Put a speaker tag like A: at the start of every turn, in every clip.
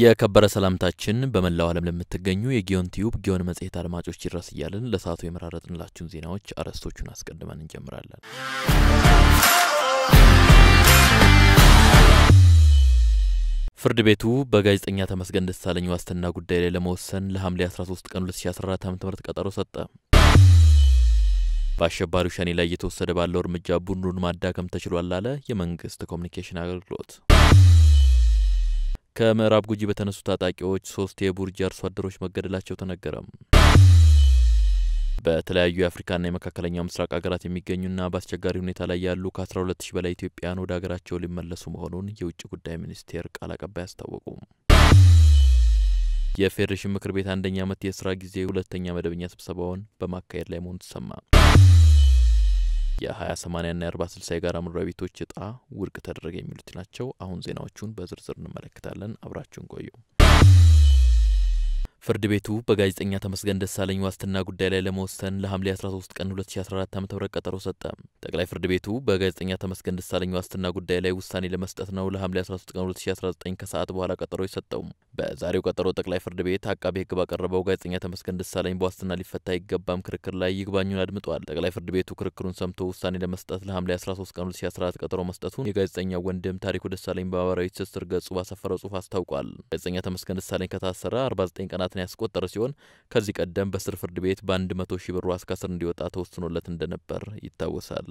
A: የከበረ ሰላምታችን በመላው ዓለም ለምትገኙ የጊዮን ቲዩብ ጊዮን መጽሔት አድማጮች ይድረስ እያለን ለሰዓቱ የመራረጥንላችሁን ዜናዎች አርዕስቶቹን አስቀድመን እንጀምራለን። ፍርድ ቤቱ በጋዜጠኛ ተመስገን ደሳለኝ ዋስትና ጉዳይ ላይ ለመወሰን ለሐምሌ 13 ቀን 2014 ም ቀጠሮ ሰጠ። በአሸባሪው ሸኔ ላይ እየተወሰደ ባለው እርምጃ ቡድኑን ማዳከም ተችሏል አለ የመንግስት ኮሚኒኬሽን አገልግሎት። ከምዕራብ ጉጂ በተነሱ ታጣቂዎች ሶስት የቡርጂ አርሶ አደሮች መገደላቸው ተነገረም። በተለያዩ የአፍሪካና የመካከለኛው ምስራቅ ሀገራት የሚገኙና በአስቸጋሪ ሁኔታ ላይ ያሉ ከ12 ሺህ በላይ ኢትዮጵያውያን ወደ ሀገራቸው ሊመለሱ መሆኑን የውጭ ጉዳይ ሚኒስቴር ቃል አቀባይ አስታወቁ። የፌዴሬሽን ምክር ቤት አንደኛ ዓመት የስራ ጊዜ ሁለተኛ መደበኛ ስብሰባውን በማካሄድ ላይ መሆኑ ተሰማ። የ20/80 ና የ40/60 የጋራ መኖሪያ ቤቶች እጣ ውድቅ ተደረገ የሚሉት ናቸው። አሁን ዜናዎቹን በዝርዝር እንመለከታለን። አብራችሁን ቆዩ። ፍርድ ቤቱ በጋዜጠኛ ተመስገን ደሳለኝ ዋስትና ጉዳይ ላይ ለመወሰን ለሐምሌ 13 ቀን 2014 ዓ ም ቀጠሮ ሰጠ። ጠቅላይ ፍርድ ቤቱ በጋዜጠኛ ተመስገን ደሳለኝ ዋስትና ጉዳይ ላይ ውሳኔ ለመስጠት ነው ለሐምሌ 13 ቀን 2019 ከሰዓት በኋላ ቀጠሮ የሰጠው። በዛሬው ቀጠሮ ጠቅላይ ፍርድ ቤት አቃቤ ሕግ ባቀረበው ጋዜጠኛ ተመስገን ደሳለኝ በዋስትና ሊፈታ ይገባም ክርክር ላይ ይግባኙን አድምጧል። ጠቅላይ ፍርድ ቤቱ ክርክሩን ሰምቶ ውሳኔ ለመስጠት ለሐምሌ 13 ቀን 2014 ቀጠሮ መስጠቱን የጋዜጠኛው ወንድም ታሪኩ ደሳለኝ በማህበራዊ ትስስር ገጹ ባሰፈረው ጽሁፍ አስታውቋል። ጋዜጠኛ ተመስገን ደሳለኝ ከታሰረ 49 ቀናትን ያስቆጠረ ሲሆን ከዚህ ቀደም በስር ፍርድ ቤት በ100 ሺህ ብር ዋስ እንዲወጣ ተወስኖለት እንደነበር ይታወሳል።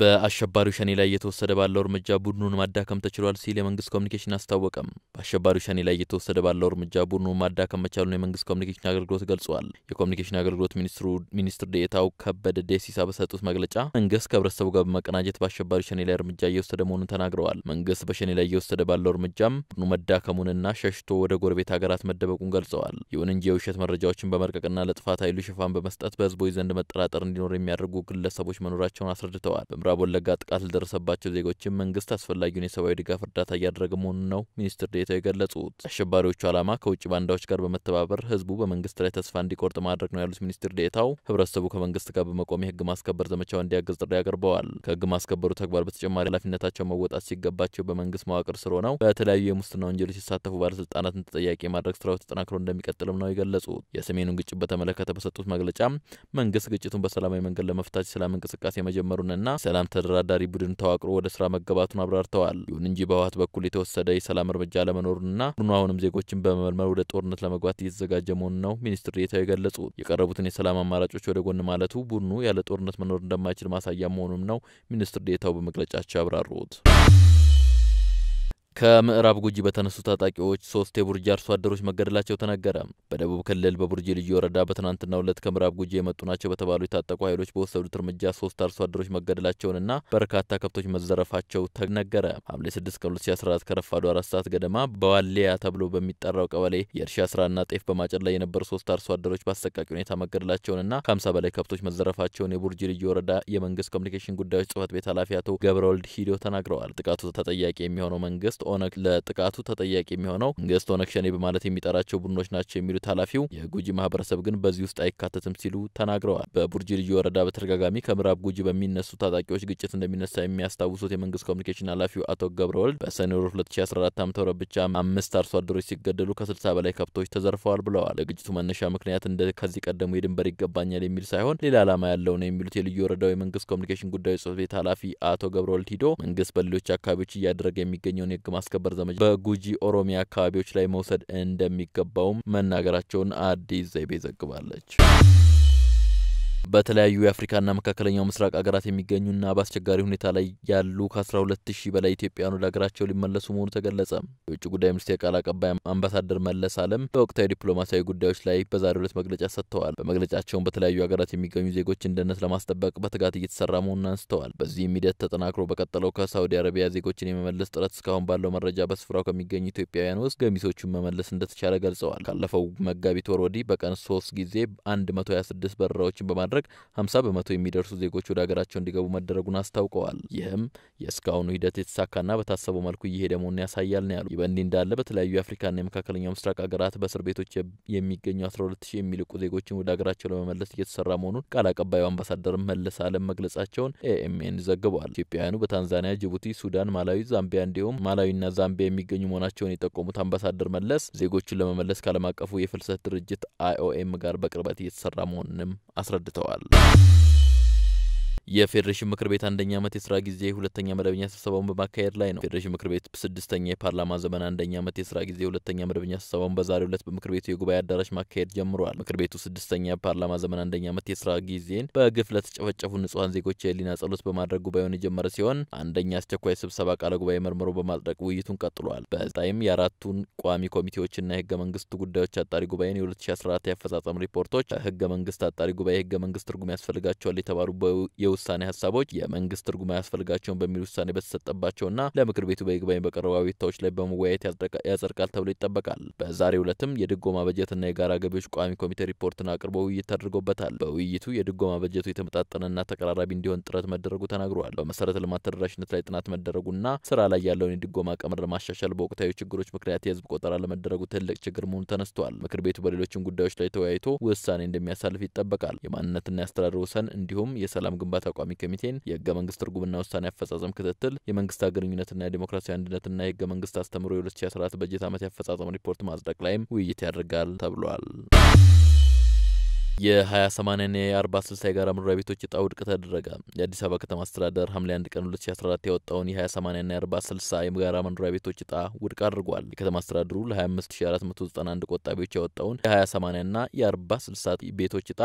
A: በአሸባሪው ሸኔ ላይ እየተወሰደ ባለው እርምጃ ቡድኑን ማዳከም ተችሏል ሲል የመንግስት ኮሚኒኬሽን አስታወቀም። በአሸባሪው ሸኔ ላይ እየተወሰደ ባለው እርምጃ ቡድኑን ማዳከም መቻሉን የመንግስት ኮሚኒኬሽን አገልግሎት ገልጿል። የኮሚኒኬሽን አገልግሎት ሚኒስትሩ ሚኒስትር ዴኤታው ከበደ ደሲሳ በሰጡት መግለጫ መንግስት ከህብረተሰቡ ጋር በመቀናጀት በአሸባሪው ሸኔ ላይ እርምጃ እየወሰደ መሆኑን ተናግረዋል። መንግስት በሸኔ ላይ እየወሰደ ባለው እርምጃም ቡድኑ መዳከሙንና ሸሽቶ ወደ ጎረቤት ሀገራት መደበቁን ገልጸዋል። ይሁን እንጂ የውሸት መረጃዎችን በመርቀቅና ለጥፋት ኃይሉ ሽፋን በመስጠት በህዝቦች ዘንድ መጠራጠር እንዲኖር የሚያደርጉ ግለሰቦች መኖራቸውን አስረድተዋል። ገልጸዋል። በምዕራብ ወለጋ ጥቃት ለደረሰባቸው ዜጎችም መንግስት አስፈላጊውን የሰብአዊ ድጋፍ እርዳታ እያደረገ መሆኑን ነው ሚኒስትር ዴታው የገለጹት። አሸባሪዎቹ ዓላማ ከውጭ ባንዳዎች ጋር በመተባበር ህዝቡ በመንግስት ላይ ተስፋ እንዲቆርጥ ማድረግ ነው ያሉት ሚኒስትር ዴታው ህብረተሰቡ ከመንግስት ጋር በመቆም የህግ ማስከበር ዘመቻው እንዲያግዝ ጥሪ አቅርበዋል። ከህግ ማስከበሩ ተግባር በተጨማሪ ኃላፊነታቸው መወጣት ሲገባቸው በመንግስት መዋቅር ስር ሆነው በተለያዩ የሙስና ወንጀሎች ሲሳተፉ ባለስልጣናትን ተጠያቂ የማድረግ ስራው ተጠናክሮ እንደሚቀጥልም ነው የገለጹት። የሰሜኑን ግጭት በተመለከተ በሰጡት መግለጫ መንግስት ግጭቱን በሰላማዊ መንገድ ለመፍታት የሰላም እንቅስቃሴ መጀመሩንና ሰላም ተደራዳሪ ቡድን ተዋቅሮ ወደ ስራ መገባቱን አብራርተዋል። ይሁን እንጂ በህወሓት በኩል የተወሰደ የሰላም እርምጃ ለመኖሩንና ቡድኑ አሁንም ዜጎችን በመመርመር ወደ ጦርነት ለመግባት እየተዘጋጀ መሆኑን ነው ሚኒስትር ዴኤታው የገለጹት። የቀረቡትን የሰላም አማራጮች ወደ ጎን ማለቱ ቡድኑ ያለ ጦርነት መኖር እንደማይችል ማሳያ መሆኑም ነው ሚኒስትር ዴኤታው በመግለጫቸው ያብራሩት። ከምዕራብ ጉጂ በተነሱ ታጣቂዎች ሶስት የቡርጂ አርሶ አደሮች መገደላቸው ተነገረ። በደቡብ ክልል በቡርጂ ልዩ ወረዳ በትናንትናው ዕለት ከምዕራብ ጉጂ የመጡ ናቸው በተባሉ የታጠቁ ኃይሎች በወሰዱት እርምጃ ሶስት አርሶ አደሮች መገደላቸውንና በርካታ ከብቶች መዘረፋቸው ተነገረ። ሐምሌ 6 ቀን 2014 ከረፋዱ አራት ሰዓት ገደማ በዋሌያ ተብሎ በሚጠራው ቀበሌ የእርሻ ስራና ጤፍ በማጨድ ላይ የነበሩ ሶስት አርሶ አደሮች በአሰቃቂ ሁኔታ መገደላቸውንና ከ50 በላይ ከብቶች መዘረፋቸውን የቡርጂ ልዩ ወረዳ የመንግስት ኮሚኒኬሽን ጉዳዮች ጽህፈት ቤት ኃላፊ አቶ ገብረወልድ ሂዶ ተናግረዋል። ጥቃቱ ተጠያቂ የሚሆነው መንግስት ኦነግ ለጥቃቱ ተጠያቂ የሚሆነው መንግስት ኦነግ ሸኔ በማለት የሚጠራቸው ቡድኖች ናቸው የሚሉት ኃላፊው የጉጂ ማህበረሰብ ግን በዚህ ውስጥ አይካተትም ሲሉ ተናግረዋል። በቡርጂ ልዩ ወረዳ በተደጋጋሚ ከምዕራብ ጉጂ በሚነሱ ታጣቂዎች ግጭት እንደሚነሳ የሚያስታውሱት የመንግስት ኮሚኒኬሽን ኃላፊው አቶ ገብረወልድ በሰኔ ወር 2014 ዓ.ም ብቻ አምስት አርሶ አደሮች ሲገደሉ ከ60 በላይ ከብቶች ተዘርፈዋል ብለዋል። ለግጭቱ መነሻ ምክንያት እንደ ከዚህ ቀደሙ የድንበር ይገባኛል የሚል ሳይሆን ሌላ ዓላማ ያለው ነው የሚሉት የልዩ ወረዳው የመንግስት ኮሚኒኬሽን ጉዳዮች ጽህፈት ቤት ኃላፊ አቶ ገብረወልድ ሂዶ መንግስት በሌሎች አካባቢዎች እያደረገ የሚገኘውን የህግ ማስከበር ዘመቻ በጉጂ ኦሮሚያ አካባቢዎች ላይ መውሰድ እንደሚገባውም መናገራቸውን አዲስ ዘይቤ ዘግባለች። በተለያዩ የአፍሪካና መካከለኛው ምስራቅ ሀገራት የሚገኙና በአስቸጋሪ ሁኔታ ላይ ያሉ ከ12 ሺህ በላይ ኢትዮጵያውያን ወደ ሀገራቸው ሊመለሱ መሆኑ ተገለጸ። የውጭ ጉዳይ ሚኒስቴር ቃል አቀባይ አምባሳደር መለስ አለም በወቅታዊ ዲፕሎማሲያዊ ጉዳዮች ላይ በዛሬ ሁለት መግለጫ ሰጥተዋል። በመግለጫቸውም በተለያዩ ሀገራት የሚገኙ ዜጎች እንደነት ለማስጠበቅ በትጋት እየተሰራ መሆኑን አንስተዋል። በዚህም ሂደት ተጠናክሮ በቀጠለው ከሳውዲ አረቢያ ዜጎችን የመመለስ ጥረት እስካሁን ባለው መረጃ በስፍራው ከሚገኙ ኢትዮጵያውያን ውስጥ ገሚሶቹን መመለስ እንደተቻለ ገልጸዋል። ካለፈው መጋቢት ወር ወዲህ በቀን ሶስት ጊዜ 126 በረራዎችን በማድረግ በማድረግ 50 በመቶ የሚደርሱ ዜጎች ወደ ሀገራቸው እንዲገቡ መደረጉን አስታውቀዋል። ይህም የእስካሁኑ ሂደት የተሳካና በታሰበው መልኩ እየሄደ መሆኑን ያሳያል ነው ያሉ። ይህ በእንዲህ እንዳለ በተለያዩ የአፍሪካና የመካከለኛው ምስራቅ ሀገራት በእስር ቤቶች የሚገኙ 12 ሺህ የሚልቁ ዜጎችን ወደ ሀገራቸው ለመመለስ እየተሰራ መሆኑን ቃል አቀባዩ አምባሳደር መለስ አለም መግለጻቸውን ኤኤምኤን ዘግቧል። ኢትዮጵያውያኑ በታንዛኒያ፣ ጅቡቲ፣ ሱዳን፣ ማላዊ፣ ዛምቢያ እንዲሁም ማላዊና ዛምቢያ የሚገኙ መሆናቸውን የጠቆሙት አምባሳደር መለስ ዜጎቹን ለመመለስ ከዓለም አቀፉ የፍልሰት ድርጅት አይኦኤም ጋር በቅርበት እየተሰራ መሆኑንም አስረድተዋል። SHL. የፌዴሬሽን ምክር ቤት አንደኛ ዓመት የስራ ጊዜ ሁለተኛ መደበኛ ስብሰባውን በማካሄድ ላይ ነው። ፌዴሬሽን ምክር ቤት ስድስተኛ የፓርላማ ዘመን አንደኛ ዓመት የስራ ጊዜ ሁለተኛ መደበኛ ስብሰባውን በዛሬው ዕለት በምክር ቤቱ የጉባኤ አዳራሽ ማካሄድ ጀምሯል ምክር ቤቱ ስድስተኛ የፓርላማ ዘመን አንደኛ ዓመት የስራ ጊዜን በግፍ ለተጨፈጨፉ ንጹሐን ዜጎች የህሊና ጸሎት በማድረግ ጉባኤውን የጀመረ ሲሆን አንደኛ አስቸኳይ ስብሰባ ቃለ ጉባኤ መርምሮ በማጽደቅ ውይይቱን ቀጥሏል። በዛይም የአራቱን ቋሚ ኮሚቴዎችና የህገ መንግስት ጉዳዮች አጣሪ ጉባኤን የ2014 የአፈጻጸም ሪፖርቶች ህገ መንግስት አጣሪ ጉባኤ ህገ መንግስት ትርጉም ያስፈልጋቸዋል የተባሉ የውሳኔ ሀሳቦች የመንግስት ትርጉም አያስፈልጋቸውን በሚል ውሳኔ በተሰጠባቸውና ለምክር ቤቱ በይግባኝ በቀረቡ አቤቱታዎች ላይ በመወያየት ያጸድቃል ተብሎ ይጠበቃል። በዛሬው ዕለትም የድጎማ በጀትና የጋራ ገቢዎች ቋሚ ኮሚቴ ሪፖርትን አቅርቦ ውይይት ተደርጎበታል። በውይይቱ የድጎማ በጀቱ የተመጣጠነና ተቀራራቢ እንዲሆን ጥረት መደረጉ ተናግሯል። በመሰረተ ልማት ተደራሽነት ላይ ጥናት መደረጉና ስራ ላይ ያለውን የድጎማ ቀመር ለማሻሻል በወቅታዊ ችግሮች ምክንያት የህዝብ ቆጠራ ለመደረጉ ትልቅ ችግር መሆኑ ተነስቷል። ምክር ቤቱ በሌሎችም ጉዳዮች ላይ ተወያይቶ ውሳኔ እንደሚያሳልፍ ይጠበቃል። የማንነትና የአስተዳደር ወሰን እንዲሁም የሰላም ግንባታ ተቋሚ ኮሚቴን፣ የህገ መንግስት ትርጉምና ውሳኔ አፈጻጸም ክትትል፣ የመንግስት ግንኙነትና የዲሞክራሲ አንድነትና የህገ መንግስት አስተምሮ የ2014 በጀት ዓመት ያፈጻጸም ሪፖርት ማጽደቅ ላይም ውይይት ያደርጋል ተብሏል። የ20/80ና የ 40 የጋራ መኖሪያ ቤቶች ዕጣ ውድቅ ተደረገ። የአዲስ አበባ ከተማ አስተዳደር ሐምሌ 1 ቀን 2014 ያወጣውን የ20/80ና የ 40 የጋራ መኖሪያ ቤቶች እጣ ውድቅ አድርጓል። የከተማ አስተዳደሩ ለ25491 ቆጣቢዎች ያወጣውን የ20/80ና የ 40 ቤቶች እጣ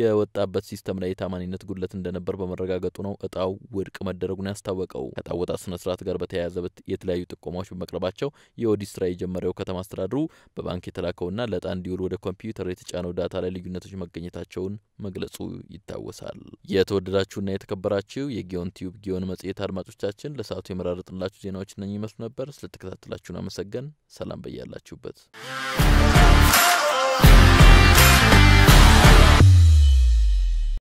A: የወጣበት ሲስተም ላይ የታማኒነት ጉድለት እንደነበር በመረጋገጡ ነው እጣው ውድቅ መደረጉን ያስታወቀው። ከዕጣ ወጣት ስነ ስርዓት ጋር በተያያዘ የተለያዩ ጥቆማዎች በመቅረባቸው የኦዲት ስራ የጀመረው ከተማ አስተዳደሩ በባንክ የተላከውና ለዕጣ እንዲውል ወደ ኮምፒውተር የተጫነው ዳታ ላይ ልዩነቶች መ መገኘታቸውን መግለጹ ይታወሳል። የተወደዳችሁና የተከበራችሁ የጊዮን ቲዩብ ጊዮን መጽሔት አድማጮቻችን ለሰዓቱ የመራረጥንላችሁ ዜናዎች እነኚህ ይመስሉ ነበር። ስለተከታተላችሁን አመሰገን። ሰላም በያላችሁበት።